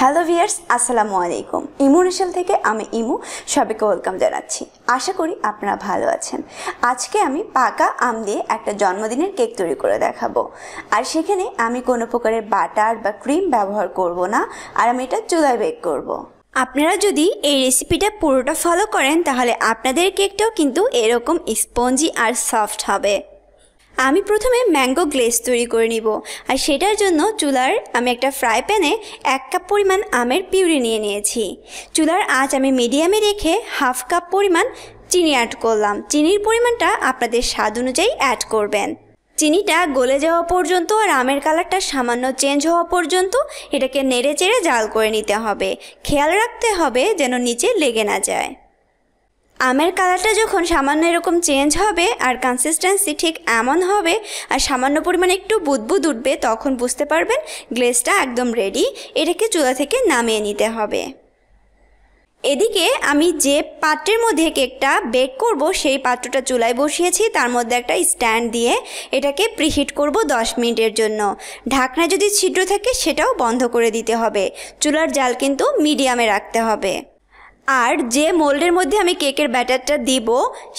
Hello viewers আসসালামু আলাইকুম imo থেকে আমি ইমু সবাইকে ওয়েলকাম জানাচ্ছি আশা করি আপনারা ভালো আছেন আজকে আমি পাকা আম দিয়ে একটা জন্মদিনের কেক তৈরি করে দেখাবো আর সেখানে আমি কোনো প্রকারের বাটার বা ক্রিম ব্যবহার করব না আর আমি এটা চুলায় বেক করবো আপনারা যদি এই রেসিপিটা পুরোটা ফলো করেন তাহলে আপনাদের কেকটাও কিন্তু এরকম স্পঞ্জি আর সফট হবে আমি প্রথমে ম্যাঙ্গো গ্লেস তৈরি করে নিব আর সেটার জন্য চুলার আমি একটা ফ্রাই প্যানে এক কাপ পরিমাণ আমের পিউরি নিয়ে নিয়েছি চুলার আঁচ আমি মিডিয়ামে রেখে হাফ কাপ পরিমাণ চিনি অ্যাড করলাম চিনির পরিমাণটা আপনাদের স্বাদ অনুযায়ী অ্যাড করবেন চিনিটা গলে যাওয়া পর্যন্ত আর আমের কালারটা সামান্য চেঞ্জ হওয়া পর্যন্ত এটাকে নেড়ে চেড়ে জাল করে নিতে হবে খেয়াল রাখতে হবে যেন নিচে লেগে না যায় আমের কালারটা যখন সামান্য এরকম চেঞ্জ হবে আর কনসিস্টেন্সি ঠিক এমন হবে আর সামান্য পরিমাণে একটু বুদবুদ উঠবে তখন বুঝতে পারবেন গ্লেসটা একদম রেডি এটাকে চুলা থেকে নামিয়ে নিতে হবে এদিকে আমি যে পাত্রের মধ্যে কেকটা বেক করব সেই পাত্রটা চুলায় বসিয়েছি তার মধ্যে একটা স্ট্যান্ড দিয়ে এটাকে প্রিহিট করব দশ মিনিটের জন্য ঢাকনায় যদি ছিদ্র থাকে সেটাও বন্ধ করে দিতে হবে চুলার জাল কিন্তু মিডিয়ামে রাখতে হবে আর যে মোল্ডের মধ্যে আমি কেকের ব্যাটারটা দিব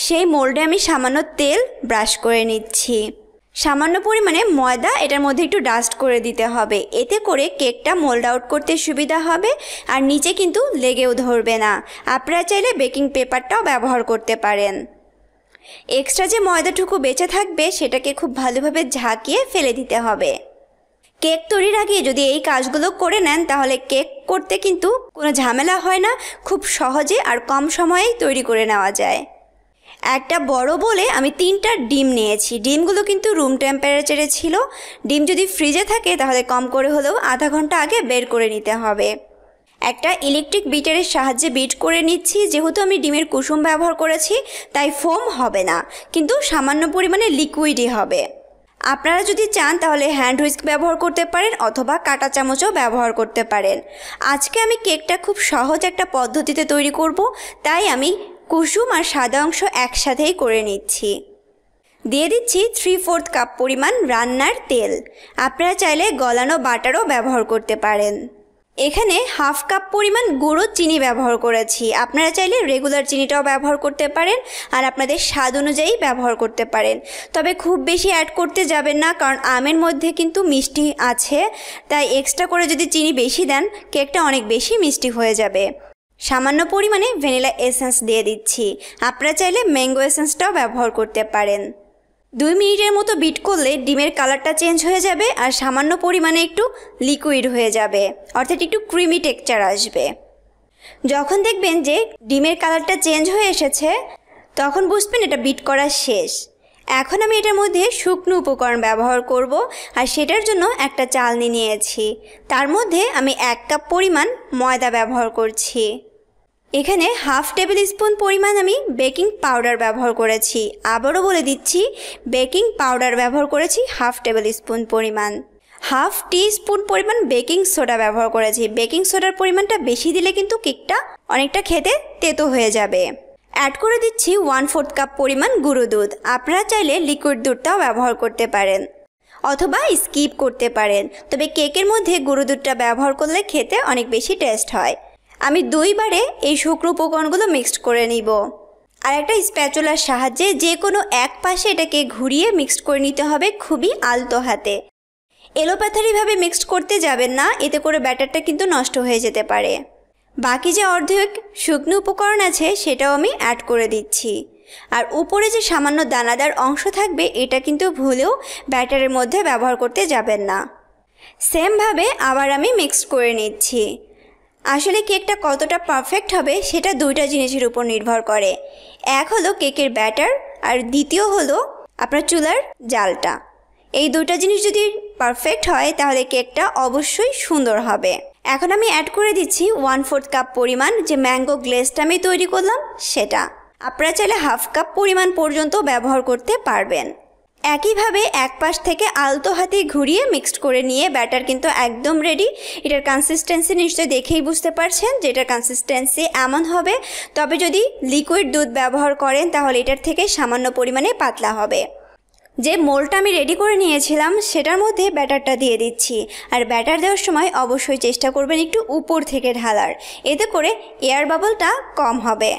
সেই মোল্ডে আমি সামান্য তেল ব্রাশ করে নিচ্ছি সামান্য পরিমাণে ময়দা এটার মধ্যে একটু ডাস্ট করে দিতে হবে এতে করে কেকটা মোল্ড আউট করতে সুবিধা হবে আর নিচে কিন্তু লেগেও ধরবে না আপনারা চাইলে বেকিং পেপারটাও ব্যবহার করতে পারেন এক্সট্রা যে ময়দাটুকু বেঁচে থাকবে সেটাকে খুব ভালোভাবে ঝাঁকিয়ে ফেলে দিতে হবে কেক তৈরির আগে যদি এই কাজগুলো করে নেন তাহলে কেক করতে কিন্তু কোনো ঝামেলা হয় না খুব সহজে আর কম সময়েই তৈরি করে নেওয়া যায় একটা বড় বলে আমি তিনটা ডিম নিয়েছি ডিমগুলো কিন্তু রুম টেম্পারেচারে ছিল ডিম যদি ফ্রিজে থাকে তাহলে কম করে হলেও আধা ঘন্টা আগে বের করে নিতে হবে একটা ইলেকট্রিক বিটারের সাহায্যে বিট করে নিচ্ছি যেহেতু আমি ডিমের কুসুম ব্যবহার করেছি তাই ফোম হবে না কিন্তু সামান্য পরিমাণে লিকুইডই হবে আপনারা যদি চান তাহলে হ্যান্ড হুইস্ক ব্যবহার করতে পারেন অথবা কাটা চামচও ব্যবহার করতে পারেন আজকে আমি কেকটা খুব সহজ একটা পদ্ধতিতে তৈরি করব তাই আমি কুসুম আর সাদা অংশ একসাথেই করে নিচ্ছি দিয়ে দিচ্ছি থ্রি ফোর্থ কাপ পরিমাণ রান্নার তেল আপনারা চাইলে গলানো বাটারও ব্যবহার করতে পারেন এখানে হাফ কাপ পরিমাণ গুঁড়ো চিনি ব্যবহার করেছি আপনারা চাইলে রেগুলার চিনিটাও ব্যবহার করতে পারেন আর আপনাদের স্বাদ অনুযায়ী ব্যবহার করতে পারেন তবে খুব বেশি অ্যাড করতে যাবেন না কারণ আমের মধ্যে কিন্তু মিষ্টি আছে তাই এক্সট্রা করে যদি চিনি বেশি দেন কেকটা অনেক বেশি মিষ্টি হয়ে যাবে সামান্য পরিমাণে ভ্যানিলা এসেন্স দিয়ে দিচ্ছি আপনারা চাইলে ম্যাঙ্গো এসেন্সটাও ব্যবহার করতে পারেন দুই মিনিটের মতো বিট করলে ডিমের কালারটা চেঞ্জ হয়ে যাবে আর সামান্য পরিমাণে একটু লিকুইড হয়ে যাবে অর্থাৎ একটু ক্রিমি টেক্সচার আসবে যখন দেখবেন যে ডিমের কালারটা চেঞ্জ হয়ে এসেছে তখন বুঝবেন এটা বিট করা শেষ এখন আমি এটার মধ্যে শুকনো উপকরণ ব্যবহার করব আর সেটার জন্য একটা চালনি নিয়েছি তার মধ্যে আমি এক কাপ পরিমাণ ময়দা ব্যবহার করছি এখানে হাফ টেবিল স্পুন পরিমাণ আমি বেকিং পাউডার ব্যবহার করেছি আবারও বলে দিচ্ছি বেকিং পাউডার ব্যবহার করেছি হাফ টেবিল স্পুন পরিমাণ হাফ টি স্পুন পরিমাণ বেকিং সোডা ব্যবহার করেছি বেকিং সোডার পরিমাণটা বেশি দিলে কিন্তু কেকটা অনেকটা খেতে তেতো হয়ে যাবে অ্যাড করে দিচ্ছি ওয়ান ফোর্থ কাপ পরিমাণ গুঁড়ো দুধ আপনারা চাইলে লিকুইড দুধটাও ব্যবহার করতে পারেন অথবা স্কিপ করতে পারেন তবে কেকের মধ্যে গুঁড়ো দুধটা ব্যবহার করলে খেতে অনেক বেশি টেস্ট হয় আমি দুইবারে এই শুক্র উপকরণগুলো মিক্সড করে নিব আর একটা স্প্যাচুলার সাহায্যে যে কোনো এক পাশে এটাকে ঘুরিয়ে মিক্সড করে নিতে হবে খুবই আলতো হাতে এলোপ্যাথারিভাবে মিক্সড করতে যাবেন না এতে করে ব্যাটারটা কিন্তু নষ্ট হয়ে যেতে পারে বাকি যে অর্ধেক শুকনো উপকরণ আছে সেটাও আমি অ্যাড করে দিচ্ছি আর উপরে যে সামান্য দানাদার অংশ থাকবে এটা কিন্তু ভুলেও ব্যাটারের মধ্যে ব্যবহার করতে যাবেন না সেমভাবে আবার আমি মিক্সড করে নিচ্ছি আসলে কেকটা কতটা পারফেক্ট হবে সেটা দুইটা জিনিসের উপর নির্ভর করে এক হলো কেকের ব্যাটার আর দ্বিতীয় হলো আপনার চুলার জালটা এই দুটা জিনিস যদি পারফেক্ট হয় তাহলে কেকটা অবশ্যই সুন্দর হবে এখন আমি অ্যাড করে দিচ্ছি ওয়ান ফোর্থ কাপ পরিমাণ যে ম্যাঙ্গো গ্লেসটা আমি তৈরি করলাম সেটা আপনারা চাইলে হাফ কাপ পরিমাণ পর্যন্ত ব্যবহার করতে পারবেন একইভাবে এক পাশ থেকে আলতো হাতে ঘুরিয়ে মিক্সড করে নিয়ে ব্যাটার কিন্তু একদম রেডি এটার কনসিস্টেন্সি নিশ্চয়ই দেখেই বুঝতে পারছেন যে এটার কনসিস্টেন্সি এমন হবে তবে যদি লিকুইড দুধ ব্যবহার করেন তাহলে এটার থেকে সামান্য পরিমাণে পাতলা হবে যে মোলটা আমি রেডি করে নিয়েছিলাম সেটার মধ্যে ব্যাটারটা দিয়ে দিচ্ছি আর ব্যাটার দেওয়ার সময় অবশ্যই চেষ্টা করবেন একটু উপর থেকে ঢালার এতে করে এয়ার বাবলটা কম হবে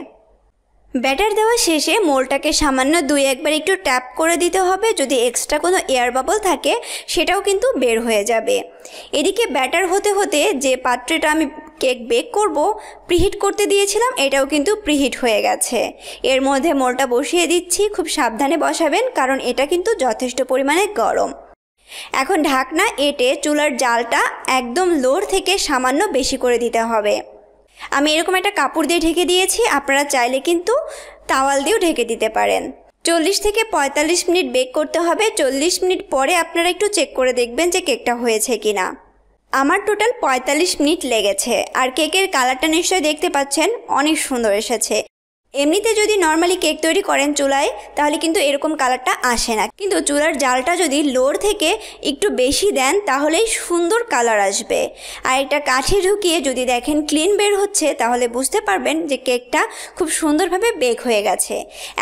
ব্যাটার দেওয়া শেষে মোলটাকে সামান্য দুই একবার একটু ট্যাপ করে দিতে হবে যদি এক্সট্রা কোনো এয়ার বাবল থাকে সেটাও কিন্তু বের হয়ে যাবে এদিকে ব্যাটার হতে হতে যে পাত্রেটা আমি কেক বেক করব প্রিহিট করতে দিয়েছিলাম এটাও কিন্তু প্রিহিট হয়ে গেছে এর মধ্যে মোলটা বসিয়ে দিচ্ছি খুব সাবধানে বসাবেন কারণ এটা কিন্তু যথেষ্ট পরিমাণে গরম এখন ঢাকনা এটে চুলার জালটা একদম লোর থেকে সামান্য বেশি করে দিতে হবে আমি এরকম একটা কাপড় দিয়ে ঢেকে দিয়েছি আপনারা চাইলে কিন্তু তাওয়াল দিয়েও ঢেকে দিতে পারেন চল্লিশ থেকে ৪৫ মিনিট বেক করতে হবে চল্লিশ মিনিট পরে আপনারা একটু চেক করে দেখবেন যে কেকটা হয়েছে কি না আমার টোটাল ৪৫ মিনিট লেগেছে আর কেকের কালারটা নিশ্চয়ই দেখতে পাচ্ছেন অনেক সুন্দর এসেছে এমনিতে যদি নর্মালি কেক তৈরি করেন চুলায় তাহলে কিন্তু এরকম কালারটা আসে না কিন্তু চুলার জালটা যদি লোর থেকে একটু বেশি দেন তাহলেই সুন্দর কালার আসবে আর এটা কাঠে ঢুকিয়ে যদি দেখেন ক্লিন বের হচ্ছে তাহলে বুঝতে পারবেন যে কেকটা খুব সুন্দরভাবে বেক হয়ে গেছে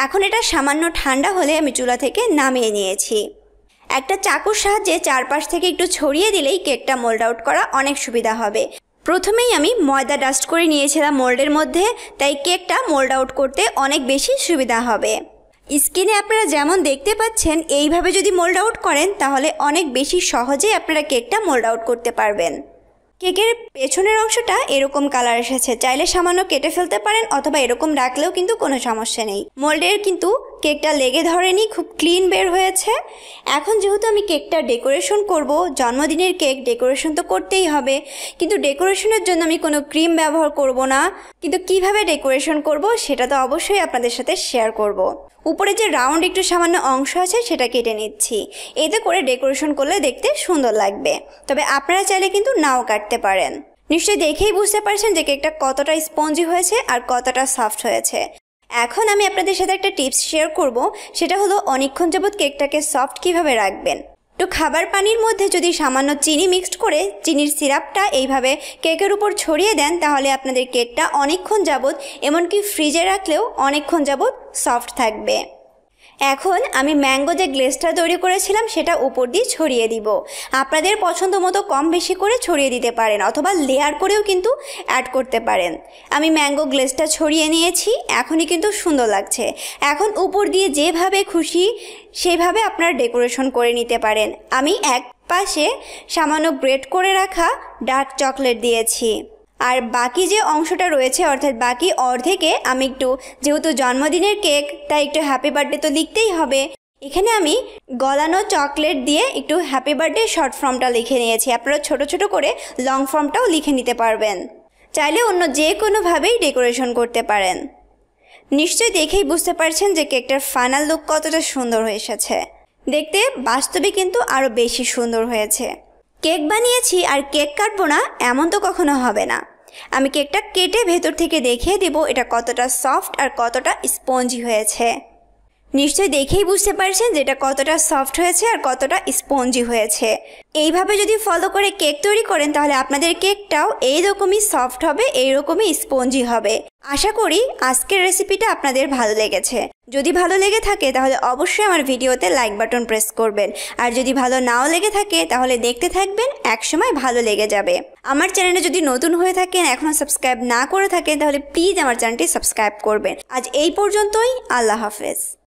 এখন এটা সামান্য ঠান্ডা হলে আমি চুলা থেকে নামিয়ে নিয়েছি একটা চাকুর সাহায্যে চারপাশ থেকে একটু ছড়িয়ে দিলেই কেকটা মোল্ড আউট করা অনেক সুবিধা হবে প্রথমেই আমি ময়দা ডাস্ট করে নিয়েছিলাম মোল্ডের মধ্যে তাই কেকটা মোল্ড আউট করতে অনেক বেশি সুবিধা হবে স্কিনে আপনারা যেমন দেখতে পাচ্ছেন এইভাবে যদি মোল্ড আউট করেন তাহলে অনেক বেশি সহজেই আপনারা কেকটা মোল্ড আউট করতে পারবেন কেকের পেছনের অংশটা এরকম কালার এসেছে চাইলে সামান্য কেটে ফেলতে পারেন অথবা এরকম রাখলেও কিন্তু কোনো সমস্যা নেই মোল্ডের কিন্তু কেকটা লেগে ধরেনি খুব ক্লিন বের হয়েছে এখন যেহেতু আমি কেকটা ডেকোরেশন করব জন্মদিনের কেক ডেকোরেশন তো করতেই হবে কিন্তু ডেকোরেশনের জন্য আমি কোনো ক্রিম ব্যবহার করব না কিন্তু কিভাবে ডেকোরেশন করব সেটা তো অবশ্যই আপনাদের সাথে শেয়ার করব। উপরে যে রাউন্ড একটু সামান্য অংশ আছে সেটা কেটে নিচ্ছি এতে করে ডেকোরেশন করলে দেখতে সুন্দর লাগবে তবে আপনারা চাইলে কিন্তু নাও কাটতে পারেন নিশ্চয়ই দেখেই বুঝতে পারছেন যে কেকটা কতটা স্পঞ্জি হয়েছে আর কতটা সফট হয়েছে এখন আমি আপনাদের সাথে একটা টিপস শেয়ার করব সেটা হলো অনেকক্ষণ যাবৎ কেকটাকে সফট কিভাবে রাখবেন তো খাবার পানির মধ্যে যদি সামান্য চিনি মিক্সড করে চিনির সিরাপটা এইভাবে কেকের উপর ছড়িয়ে দেন তাহলে আপনাদের কেকটা অনেকক্ষণ যাবৎ এমনকি ফ্রিজে রাখলেও অনেকক্ষণ যাবৎ সফট থাকবে এখন আমি ম্যাঙ্গো যে গ্লেসটা তৈরি করেছিলাম সেটা উপর দিয়ে ছড়িয়ে দিব আপনাদের পছন্দ মতো কম বেশি করে ছড়িয়ে দিতে পারেন অথবা লেয়ার করেও কিন্তু অ্যাড করতে পারেন আমি ম্যাঙ্গো গ্লেসটা ছড়িয়ে নিয়েছি এখনই কিন্তু সুন্দর লাগছে এখন উপর দিয়ে যেভাবে খুশি সেভাবে আপনার ডেকোরেশন করে নিতে পারেন আমি এক পাশে সামান্য ব্রেড করে রাখা ডার্ক চকলেট দিয়েছি আর বাকি যে অংশটা রয়েছে অর্থাৎ বাকি অর্ধেকে আমি একটু যেহেতু জন্মদিনের কেক তাই একটু হ্যাপি বার্থডে তো লিখতেই হবে এখানে আমি গলানো চকলেট দিয়ে একটু হ্যাপি বার্থডে শর্ট ফর্মটা লিখে নিয়েছি আপনারা ছোট ছোট করে লং ফর্মটাও লিখে নিতে পারবেন চাইলে অন্য যে কোনোভাবেই ডেকোরেশন করতে পারেন নিশ্চয়ই দেখেই বুঝতে পারছেন যে কেকটার ফাইনাল লুক কতটা সুন্দর হয়ে এসেছে দেখতে বাস্তবে কিন্তু আরও বেশি সুন্দর হয়েছে কেক বানিয়েছি আর কেক কাটবো না এমন তো কখনো হবে না আমি কেকটা কেটে ভেতর থেকে দেখিয়ে দেব এটা কতটা সফট আর কতটা স্পঞ্জি হয়েছে নিশ্চয়ই দেখেই বুঝতে পারছেন যেটা কতটা সফট হয়েছে আর কতটা স্পঞ্জি হয়েছে এইভাবে যদি ফলো করে কেক তৈরি করেন তাহলে আপনাদের কেকটাও এইরকমই সফট হবে এইরকমই স্পঞ্জি হবে আশা করি আজকের রেসিপিটা আপনাদের ভালো লেগেছে যদি ভালো লেগে থাকে তাহলে অবশ্যই আমার ভিডিওতে লাইক বাটন প্রেস করবেন আর যদি ভালো নাও লেগে থাকে তাহলে দেখতে থাকবেন একসময় ভালো লেগে যাবে আমার চ্যানেলে যদি নতুন হয়ে থাকেন এখনও সাবস্ক্রাইব না করে থাকেন তাহলে প্লিজ আমার চ্যানেলটি সাবস্ক্রাইব করবেন আজ এই পর্যন্তই আল্লাহ হাফেজ